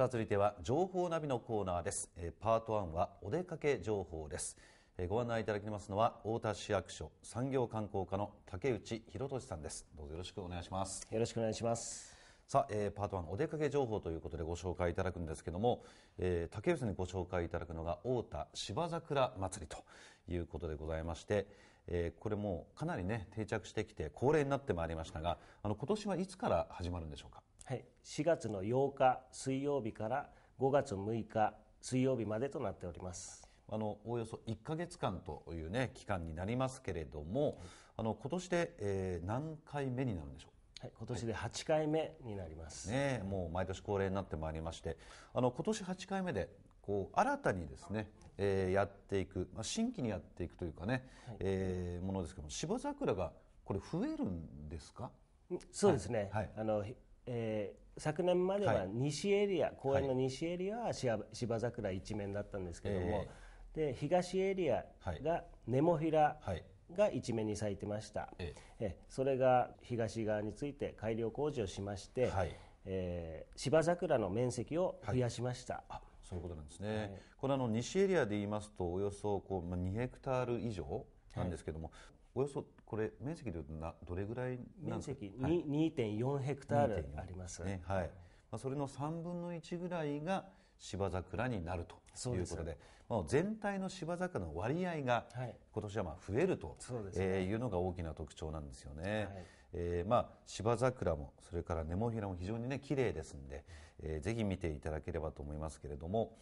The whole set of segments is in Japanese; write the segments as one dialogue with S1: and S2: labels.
S1: さあ続いては情報ナビのコーナーです、えー、パート1はお出かけ情報です、えー、ご案内いただきますのは太田市役所産業観光課の竹内博俊さんですどうぞよろしくお願いします
S2: よろしくお願いしま
S1: すさあ、えー、パート1お出かけ情報ということでご紹介いただくんですけども、えー、竹内さんにご紹介いただくのが太田芝桜祭りということでございまして、えー、これもかなりね定着してきて恒例になってまいりましたがあの今年はいつから始まるんでしょうかはい、
S2: 4月の8日水曜日から5月6日水曜日までとなっております。
S1: あのおよそ1か月間という、ね、期間になりますけれども、あの今年で、えー、何回目になるんでしょうはい、今年で8回
S2: 目になります、
S1: ね、もう毎年恒例になってまいりましてあの今年8回目でこう新たにですね、えー、やっていく、まあ、新規にやっていくというかね、はい、え
S2: ー、ものですけども芝桜がこれ増えるんですかそうですね、はい、あのえー、昨年までは西エリア、はい、公園の西エリアは芝桜一面だったんですけども、えー、で東エリアがネモフィラが一面に咲いてました、はい、えー、それが東側について改良工事をしまして、はい、えー、芝桜の面積を増やしました。はい、そういうことなんです
S1: ね、はい、これあの西エリアで言いますとおよそこう、まあ、2ヘクタール以上なんですけども、およそこれ面積でいうとなどれぐらい面積2.4、はい、ヘクタールあります。ね、はい。まあそれの3分の1ぐらいが芝桜になるということで、もう全体の芝桜の割合が今年はまあ増えるとえいうのが大きな特徴なんですよね。はい、えー、まあ芝桜もそれからネモフィラも非常にね綺麗ですんで、えー、ぜひ見ていただければと思いますけれども、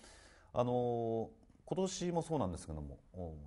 S1: あのー今年もそうなんですけども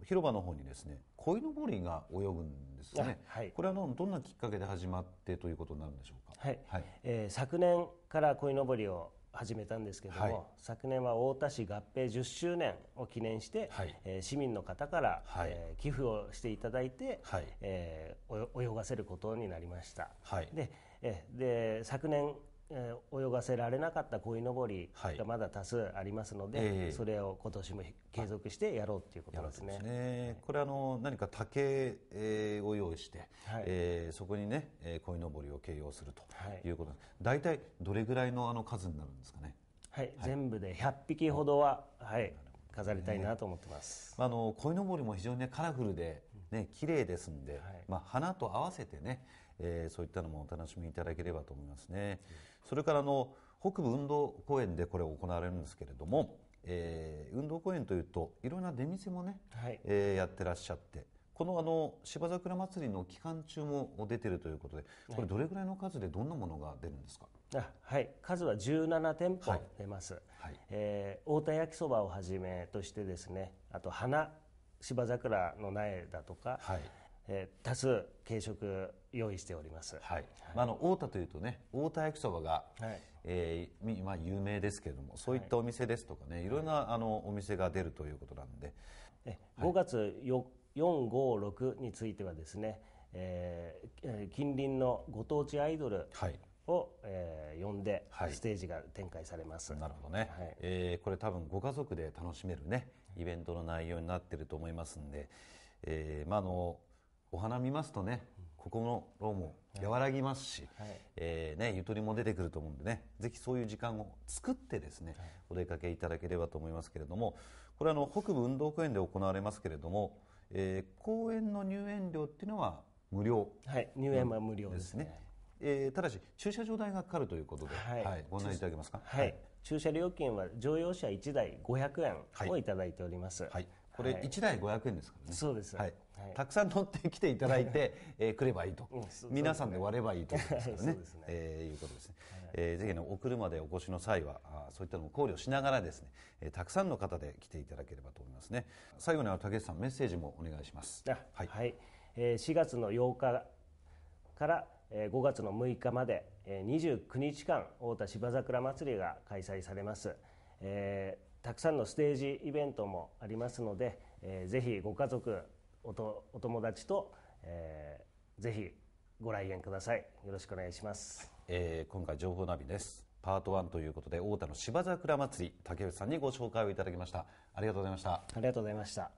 S1: 広場の方にですね鯉のぼりが泳ぐんですね、はい、これはのどんなきっかけで始まってということになるんでしょうか、はいはい、
S2: えー、昨年から鯉のぼりを始めたんですけども、はい、昨年は太田市合併10周年を記念して、はい、えー、市民の方から、はい、えー、寄付をしていただいて、はい、えー、泳がせることになりました、でえで昨年えー、泳がせられなかった鯉のぼりがまだ多数ありますので、はいえー、それを今年も継続してやろうということですね、
S1: ね、これあの何か竹、えー、を用意して、はい、えー、そこにね、えー、鯉のぼりを掲揚するということ、はい、大体どれぐらいのあの数になるんですかね、
S2: はい、はい、全部で100匹ほどは、
S1: はい飾りたいなと思ってます、ね、あの鯉のぼりも非常に、ね、カラフルで、ね、綺麗ですんで、はい、まあ、花と合わせてね、えー、そういったのもお楽しみいただければと思いますね。それからあの北部運動公園でこれ行われるんですけれども、えー、運動公園というといろんな出店もね、はい、えー、やってらっしゃってこのあの芝桜祭りの期間中も出てるということでこれどれぐらいの数でどんなものが出るん
S2: ですか、あはい数は17店舗出ます、はいはい、えー、太田焼きそばをはじめとしてですねあと花芝桜の苗だとか、はいえー、多数軽食用意しております、はいまあ、あの太田というとね太田焼きそばが、はい
S1: えーまあ、有名ですけれどもそういったお店ですとかね、はい、いろんなあ
S2: のお店が出るということなんで、え5月456についてはですね、えー、近隣のご当地アイドル、はいを、えー、呼んで、ステージが展開されます、はい、なるほど
S1: ね、はい、えー、これ多分ご家族で楽しめるねイベントの内容になってると思いますんで、えーまあ、あのお花見ますとね、心も和らぎますし、はい、えー、ね、ゆとりも出てくると思うんでねぜひそういう時間を作ってですね、お出かけいただければと思いますけれどもこれはの北部運動公園で行われますけれども、えー、公園の入園
S2: 料っていうのは無料、はい、入園は無料ですね。えー、ただし駐車場代がかかるということで、はい、はい、ご案内いただけますか、はい、駐車料金は乗用車1台500円をいただいております、はいこれ1台500円ですからね、そうです、はいたくさん乗ってきていただいて、えー、来ればいいと、皆さんで割ればいいということですね ね、えいうことで
S1: すね、えぜひねお車でお越しの際はあそういったのも考慮しながらですね、えー、たくさんの
S2: 方で来ていただければと思いますね最後には竹内さんメッセージもお願いしますはい、はえー、4月の8日から5月の6日まで29日間太田芝桜祭りが開催されます、えーたくさんのステージイベントもありますので、えー、ぜひご家族おとお友達と、えー、ぜひご来園くださいよろしくお願いします、えー、
S1: 今回情報ナビですパート1ということで太田の芝桜まつり竹内さんにご紹介をいただきましたありがとうございましたあ
S2: りがとうございました